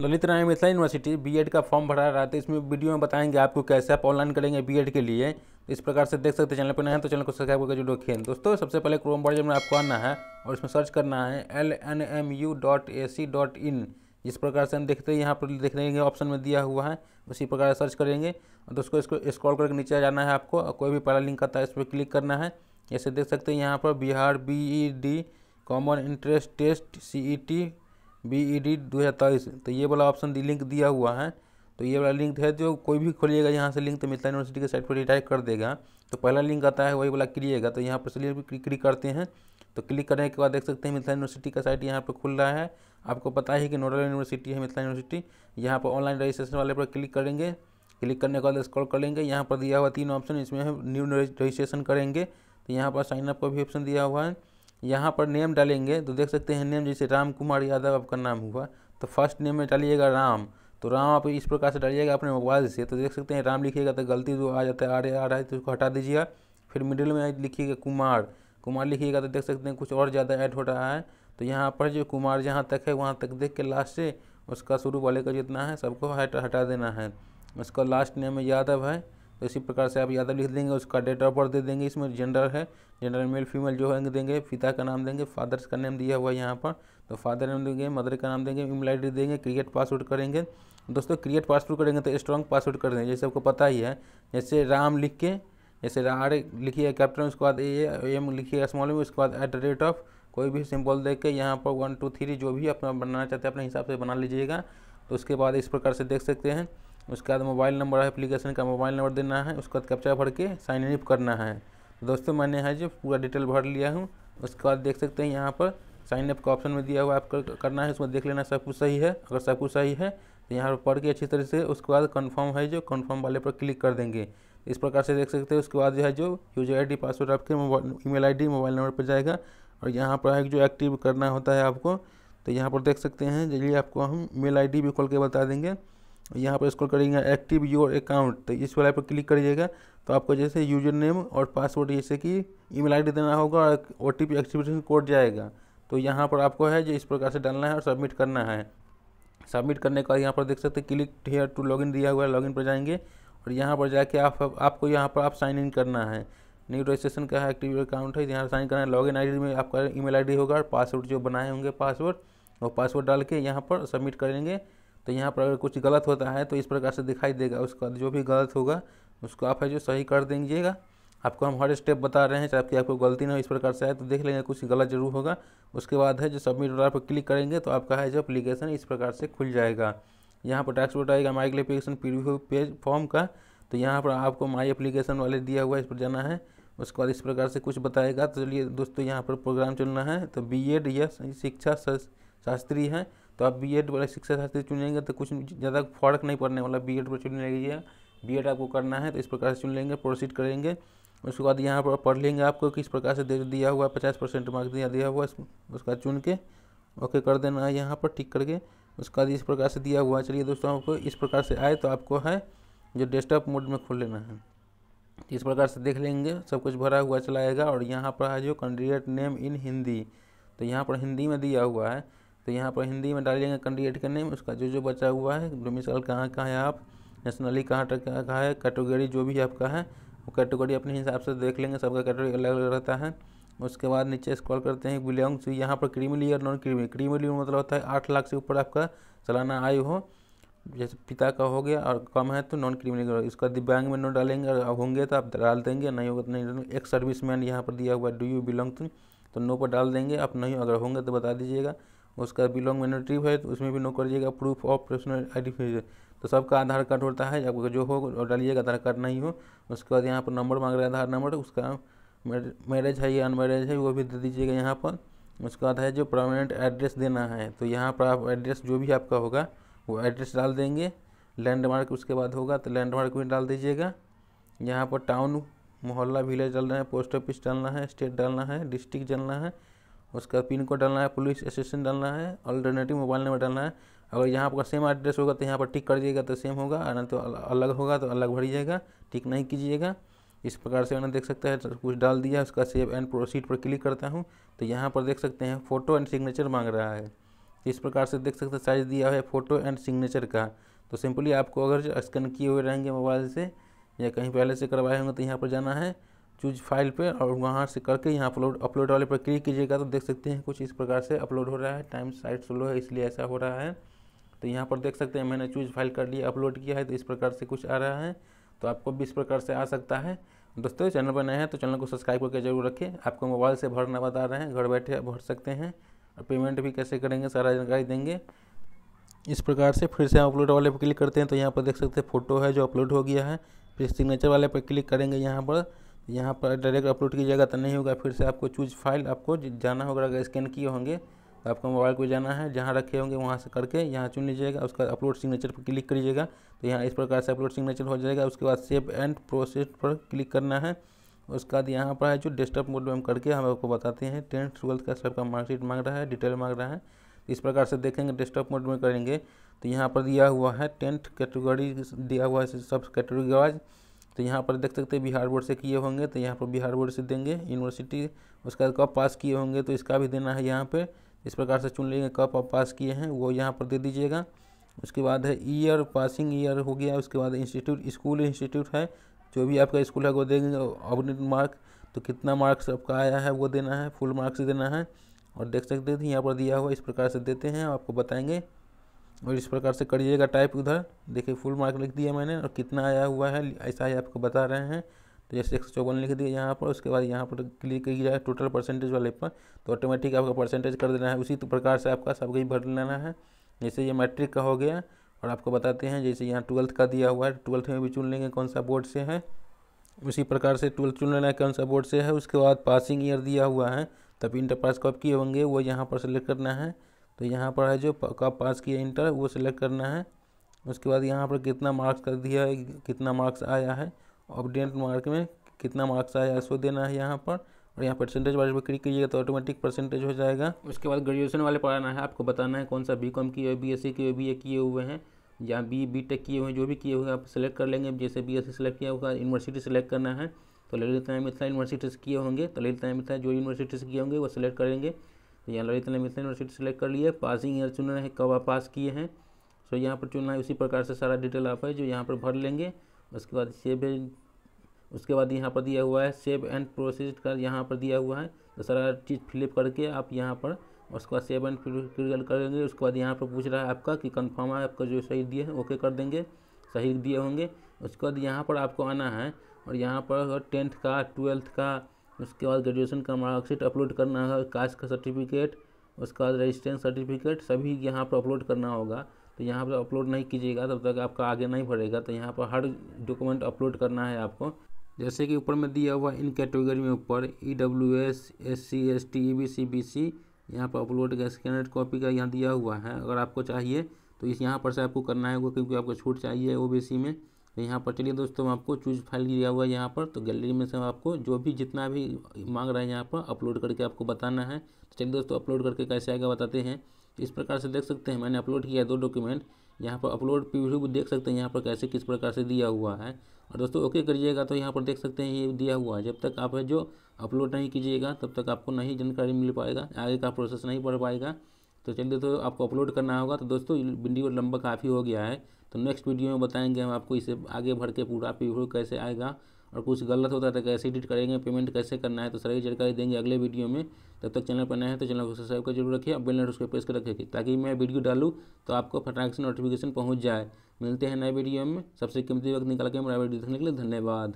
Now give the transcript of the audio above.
Lalit Narayan Mithila university BEd का फॉर्म भरा रहा है तो इसमें वीडियो में बताएंगे आपको कैसे आप ऑनलाइन करेंगे बीएड के लिए इस प्रकार से देख सकते हैं चैनल पर नए हैं तो चैनल को सब्सक्राइब करके जुड़ो खेल दोस्तों सबसे पहले क्रोम ब्राउजर में आपको आना है और इसमें सर्च करना है L N M U dot A C dot in जिस प्रकार से हम देखते हैं यहाँ पर देख रहे ऑप्शन में दिया हुआ है उसी प्रकार सर्च करेंगे और दोस्तों इसको स्क्रॉल करके नीचे जाना है आपको कोई भी पहला लिंक आता है इस पर क्लिक करना है जैसे देख सकते हैं यहाँ पर Bihar B E D common interest test C E T B E D दो हज़ार तेईस तो ये वाला ऑप्शन दी लिंक दिया हुआ है तो ये वाला लिंक है जो कोई भी खोलिएगा यहाँ से लिंक तो मिथिला यूनिवर्सिटी के साइट पर रिटाइप कर देगा तो पहला लिंक आता है वही वाला क्लिएगा तो यहाँ पर चलिए क्लिक करते हैं तो क्लिक करने के बाद देख सकते हैं मिथिला यूनिवर्सिटी का साइट यहाँ पर खुल रहा है आपको पता ही कि नोडल यूनिवर्सिटी है मिथिला यूनिवर्सिटी यहाँ पर ऑनलाइन रजिस्ट्रेशन वाले पर क्लिक करेंगे क्लिक करने के बाद स्क्रॉल लेंगे यहाँ पर दिया हुआ तीन ऑप्शन इसमें हम न्यू रजिस्ट्रेशन करेंगे तो यहाँ पर साइनअप का भी ऑप्शन दिया हुआ है यहाँ पर नेम डालेंगे तो देख सकते हैं नेम जैसे राम कुमार यादव आपका नाम हुआ तो फर्स्ट नेम में डालिएगा राम तो राम आप इस प्रकार से डालिएगा अपने मोबाइल से तो देख सकते हैं राम लिखिएगा तो गलती जो आ जाता है आ रहा आ रहा है तो उसको हटा दीजिएगा फिर मिडिल में लिखिएगा कुमार कुमार लिखिएगा तो देख सकते हैं कुछ और ज़्यादा ऐड हो रहा है तो यहाँ पर जो कुमार जहाँ तक है वहाँ तक देख के लास्ट से उसका शुरू वाले का जितना है सबको हटा हटा देना है उसका लास्ट नेम यादव है तो इसी प्रकार से आप यादव लिख देंगे उसका डेट ऑफ बर्थ दे देंगे इसमें जेंडर है जेंडर मेल फीमेल जो है देंगे पिता का नाम देंगे फादर्स का नेम दिया हुआ है यहाँ पर तो फादर नेम देंगे मदर का नाम देंगे ईमेल आई देंगे क्रिएट पासवर्ड करेंगे दोस्तों क्रिएट पासवर्ड करेंगे तो स्ट्रॉन्ग पासवर्ड कर देंगे जैसे आपको पता ही है जैसे राम लिख के जैसे आर लिखिए कैप्टन उसके बाद ए एम लिखिए स्मॉल में उसके बाद एट द रेट ऑफ कोई भी सिंबल देख के यहाँ पर वन टू थ्री जो भी अपना बनाना चाहते हैं अपने हिसाब से बना लीजिएगा तो उसके बाद इस प्रकार से देख सकते हैं उसके बाद मोबाइल नंबर है एप्लीकेशन का मोबाइल नंबर देना है उसके बाद कैप्चा भर के साइन इन करना है दोस्तों मैंने है जो पूरा डिटेल भर लिया हूँ उसके बाद देख सकते हैं यहाँ पर साइन अप का ऑप्शन में दिया हुआ आप कर, करना है उसमें देख लेना सब कुछ सही है अगर सब कुछ सही है तो यहाँ पर पढ़ के अच्छी तरह से उसके बाद कन्फर्म है जो कन्फर्म वाले पर क्लिक कर देंगे इस प्रकार से देख सकते हैं उसके बाद जो है जो यूजर डी पासवर्ड आपके mobile I D mobile number पर जाएगा और यहाँ पर जो एक्टिव करना होता है आपको तो यहाँ पर देख सकते हैं जल्दी आपको हम ई मेल डी भी खोल के बता देंगे यहाँ पर स्क्रॉल करेंगे एक्टिव योर अकाउंट तो इस वाला पर क्लिक करिएगा तो आपको जैसे यूजर नेम और पासवर्ड जैसे कि ईमेल आईडी देना होगा और O T P activation code जाएगा तो यहाँ पर आपको है जो इस प्रकार से डालना है और सबमिट करना है सबमिट करने के बाद यहाँ पर देख सकते हैं क्लिक हेयर टू लॉगिन दिया हुआ है लॉगिन पर जाएंगे और यहाँ पर जाके आप आपको यहाँ पर आप साइन इन करना है न्यू रजिस्ट्रेशन का है एक्टिव अकाउंट है यहाँ साइन करना है लॉगिन आईडी में आपका ईमेल आईडी होगा और पासवर्ड जो बनाए होंगे पासवर्ड वो पासवर्ड डाल के यहाँ पर सबमिट करेंगे तो यहाँ पर अगर कुछ गलत होता है तो इस प्रकार से दिखाई देगा उसका जो भी गलत होगा उसको आप है जो सही कर देंगेगा आपको हम हर स्टेप बता रहे हैं चाहे आपकी आपको गलती ना हो इस प्रकार से आए तो देख लेंगे कुछ गलत जरूर होगा उसके बाद है जो सबमिट वाला पर क्लिक करेंगे तो आपका है जो अप्लीकेशन इस प्रकार से खुल जाएगा यहाँ पर टैक्स आएगा my application preview page form का तो यहाँ पर आपको माई एप्लीकेशन वाले दिया हुआ इस पर जाना है उसके बाद इस प्रकार से कुछ बताएगा तो चलिए दोस्तों यहाँ पर प्रोग्राम चलना है तो बी एड शिक्षा शास्त्री है तो आप बी एड वाले शिक्षा शास्त्री चुनेंगे तो कुछ ज़्यादा फर्क नहीं पड़ने वाला बी एड पर चुन लीजिए बी एड आपको करना है तो इस प्रकार से चुन लेंगे प्रोसीड करेंगे उसके बाद यहाँ पर पढ़ लेंगे आपको किस प्रकार से दे दिया हुआ पचास परसेंट मार्क्स दिया दिया हुआ उसका चुन के ओके कर देना है यहाँ पर ठीक करके उसके बाद इस प्रकार से दिया हुआ चलिए दोस्तों आपको इस प्रकार से आए तो आपको है जो डेस्कटॉप मोड में खोल लेना है तो इस प्रकार से देख लेंगे सब कुछ भरा हुआ चलाएगा और यहाँ पर है जो कैंडिडेट नेम इन हिंदी तो यहाँ पर हिंदी में दिया हुआ है तो यहाँ पर हिंदी में डालिएगा कैंडिडेट के नेम उसका जो जो बचा हुआ है डोमिसल कहाँ कहाँ है आप नेशनली कहाँ तक है कैटेगरी जो भी आपका है वो कैटेगरी अपने हिसाब से देख लेंगे सबका कैटेगरी अलग अलग रहता है उसके बाद नीचे स्क्रॉल करते हैं बिलोंग तो टू यहाँ पर क्रीमिली और नॉन क्रीमिली क्रीमिली मतलब होता है आठ लाख से ऊपर आपका सालाना आयु हो जैसे पिता का हो गया और कम है तो नॉन क्रिमिनल इसका दिव्यांग में नो डालेंगे और होंगे तो आप डाल देंगे नहीं होगा तो नहीं डालेंगे एक सर्विस मैन यहाँ पर दिया हुआ डू यू बिलोंग टू तो नो पर डाल देंगे आप नहीं अगर होंगे तो बता दीजिएगा उसका बिलोंग माइनोरिटी है तो उसमें भी नो कर दिएगा प्रूफ ऑफ पर्सनल आइडेंटिफिकेशन तो सबका आधार कार्ड होता है आपका जो हो और डालिएगा आधार कार्ड नहीं हो उसके बाद यहाँ पर नंबर मांग रहे हैं आधार नंबर उसका मैरिज है या अनमेरिज है वो भी दे दीजिएगा यहाँ पर उसके बाद है जो परमानेंट एड्रेस देना है तो यहाँ पर आप एड्रेस जो भी आपका होगा वो एड्रेस डाल देंगे लैंडमार्क उसके बाद होगा तो लैंडमार्क भी डाल दीजिएगा यहाँ पर टाउन मोहल्ला विलेज डालना है पोस्ट ऑफिस डालना है स्टेट डालना है डिस्ट्रिक्ट डालना है उसका पिन कोड डालना है पुलिस स्टेशन डालना है अल्टरनेटिव मोबाइल नंबर डालना है अगर यहाँ आपका सेम एड्रेस होगा तो यहाँ पर टिक कर दिएगा तो सेम होगा ना तो अलग होगा तो अलग जाएगा टिक नहीं कीजिएगा इस प्रकार से मैंने देख सकता है कुछ डाल दिया उसका सेव एंड प्रोसीड पर क्लिक करता हूँ तो यहाँ पर देख सकते हैं फ़ोटो एंड सिग्नेचर मांग रहा है इस प्रकार से देख सकते हैं साइज दिया है फ़ोटो एंड सिग्नेचर का तो सिंपली आपको अगर स्कैन किए हुए रहेंगे मोबाइल से या कहीं पहले से करवाए होंगे तो यहाँ पर जाना है चूज फाइल पे और वहाँ से करके यहाँ अपलोड अपलोड वाले पर क्लिक कीजिएगा तो देख सकते हैं कुछ इस प्रकार से अपलोड हो रहा है टाइम साइट स्लो है इसलिए ऐसा हो रहा है तो यहाँ पर देख सकते हैं मैंने चूज फाइल कर लिया अपलोड किया है तो इस प्रकार से कुछ आ रहा है तो आपको भी इस प्रकार से आ सकता है दोस्तों चैनल पर नए हैं तो चैनल को सब्सक्राइब करके जरूर रखें आपको मोबाइल से भरना बता रहे हैं घर बैठे भर सकते हैं और पेमेंट भी कैसे करेंगे सारा जानकारी देंगे इस प्रकार से फिर से हम अपलोड वाले पर क्लिक करते हैं तो यहाँ पर देख सकते हैं फ़ोटो है जो अपलोड हो गया है फिर सिग्नेचर वाले पर क्लिक करेंगे यहाँ पर यहाँ पर डायरेक्ट अपलोड कीजिएगा तो नहीं होगा फिर से आपको चूज फाइल आपको जाना होगा अगर स्कैन किए होंगे तो आपको मोबाइल को जाना है जहाँ रखे होंगे वहाँ से करके यहाँ चुन लीजिएगा उसका अपलोड सिग्नेचर पर क्लिक करिएगा तो यहाँ इस प्रकार से अपलोड सिग्नेचर हो जाएगा उसके बाद सेव एंड प्रोसेस पर क्लिक करना है उसके बाद यहाँ पर है जो डेस्कटॉप मोड में हम करके हम आपको बताते हैं टेंथ ट्वेल्थ का सबका मार्कशीट मांग रहा है डिटेल मांग रहा है तो इस प्रकार से देखेंगे डेस्कटॉप मोड में करेंगे तो यहाँ पर दिया हुआ है टेंथ कैटेगरी दिया हुआ है सब कैटेगरी वाइज तो यहाँ पर देख सकते हैं बिहार बोर्ड से किए होंगे तो यहाँ पर बिहार बोर्ड से देंगे यूनिवर्सिटी उसके बाद कब पास किए होंगे तो इसका भी देना है यहाँ पर इस प्रकार से चुन लेंगे कब आप पास किए हैं वो यहाँ पर दे दीजिएगा उसके बाद है ईयर पासिंग ईयर हो गया उसके बाद इंस्टीट्यूट स्कूल इंस्टीट्यूट है जो भी आपका स्कूल है वो देंगे ऑबनेट मार्क तो कितना मार्क्स आपका आया है वो देना है फुल मार्क्स देना है और देख सकते थे यहाँ पर दिया हुआ इस प्रकार से देते हैं आपको बताएंगे और इस प्रकार से करिएगा टाइप उधर देखिए फुल मार्क लिख दिया मैंने और कितना आया हुआ है ऐसा ही आपको बता रहे हैं तो जैसे एक सौ चौवन लिख दिया यहाँ पर उसके बाद यहाँ पर क्लिक किया टोटल परसेंटेज वाले पर तो ऑटोमेटिक आपका परसेंटेज कर देना है उसी तो प्रकार से आपका सब कहीं भर लेना है जैसे ये मैट्रिक का हो गया और आपको बताते हैं जैसे यहाँ ट्वेल्थ का दिया हुआ है ट्वेल्थ में भी चुन लेंगे कौन सा बोर्ड से है उसी प्रकार से ट्वेल्थ चुन लेना है कौन सा बोर्ड से है उसके बाद पासिंग ईयर दिया हुआ है तब इंटर पास कब किए होंगे वो यहाँ पर सेलेक्ट करना है तो यहाँ पर है जो कब पास किया इंटर वो सिलेक्ट करना है उसके बाद यहाँ पर कितना मार्क्स कर दिया है कितना मार्क्स आया है ऑबडेंट मार्क में कितना मार्क्स आया है उसको देना है यहाँ पर और यहाँ परसेंटेज वाले पर क्लिक कीजिएगा तो ऑटोमेटिक परसेंटेज हो जाएगा उसके बाद ग्रेजुएशन वाले पढ़ाना है आपको बताना है कौन सा बी कॉम किए बी एस सी किए बी ए किए हुए हैं या बी बी टेक किए हुए हैं जो भी किए हुए हैं आप सेलेक्ट कर लेंगे जैसे बी एस सी सेलेक्ट किया होगा यूनिवर्सिटी सेलेक्ट करना है तो ललित लेते हैं मिथिला यूनिवर्सिटी से किए होंगे तो ललित लेते हैं मिथिला जो यूनिवर्सिटी से किए होंगे वो सिलेक्ट करेंगे तो यहाँ ललित ने मिथिला यूनिवर्सिटी सेलेक्ट कर लिया पासिंग ईयर चुनना है कब आप पास किए हैं सो यहाँ पर चुनना है उसी प्रकार से सारा डिटेल आप है जो यहाँ पर भर लेंगे उसके बाद सेव उसके बाद यहाँ पर दिया हुआ है सेव एंड प्रोसेस का यहाँ पर दिया हुआ है तो सारा चीज़ फिलअप करके आप यहाँ पर उसके बाद सेव एंड कर देंगे उसके बाद यहाँ पर पूछ रहा है आपका कि कन्फर्म है आपका जो सही दिए हैं ओके कर देंगे सही दिए होंगे उसके बाद यहाँ पर आपको आना है और यहाँ पर टेंथ का ट्वेल्थ का उसके बाद ग्रेजुएशन का मार्कशीट अपलोड करना होगा कास्ट का सर्टिफिकेट उसके बाद रजिस्ट्रेशन सर्टिफिकेट सभी यहाँ पर अपलोड करना होगा तो यहाँ पर अपलोड नहीं कीजिएगा तब तक आपका आगे नहीं बढ़ेगा तो यहाँ पर हर डॉक्यूमेंट अपलोड करना है आपको जैसे कि ऊपर में दिया हुआ इन कैटेगरी में ऊपर E W S S C S T E B C B C यहाँ पर अपलोड का स्कैनड कॉपी का यहाँ दिया हुआ है अगर आपको चाहिए तो इस यहाँ पर से आपको करना है क्योंकि आपको छूट चाहिए ओ बी सी में तो यहाँ पर चलिए दोस्तों आपको चूज फाइल दिया हुआ है यहाँ पर तो गैलरी में से आपको जो भी जितना भी मांग रहा है यहाँ पर अपलोड करके आपको बताना है तो चलिए दोस्तों अपलोड करके कैसे आएगा बताते हैं इस प्रकार से देख सकते हैं मैंने अपलोड किया है दो डॉक्यूमेंट यहाँ पर अपलोड पी वी देख सकते हैं यहाँ पर कैसे किस प्रकार से दिया हुआ है और दोस्तों ओके करिएगा तो यहाँ पर देख सकते हैं ये दिया हुआ है जब तक आप है जो अपलोड नहीं कीजिएगा तब तक आपको नहीं जानकारी मिल पाएगा आगे का प्रोसेस नहीं पड़ पाएगा तो चलिए दोस्तों आपको अपलोड करना होगा तो दोस्तों वीडियो लंबा काफ़ी हो गया है तो नेक्स्ट वीडियो में बताएंगे हम आपको इसे आगे बढ़ के पूरा वीडियो कैसे आएगा और कुछ गलत होता है तो कैसे एडिट करेंगे पेमेंट कैसे करना है तो सारी जानकारी देंगे अगले वीडियो में तब तक चैनल पर नए हैं तो चैनल को सब्सक्राइब कर जरूर रखिए और बेल नोटिस उसको प्रेस कर रखिए ताकि मैं वीडियो डालूँ तो आपको फटाक से नोटिफिकेशन पहुँच जाए मिलते हैं नए वीडियो में सबसे कीमती वक्त निकाल के मेरा वीडियो देखने के लिए धन्यवाद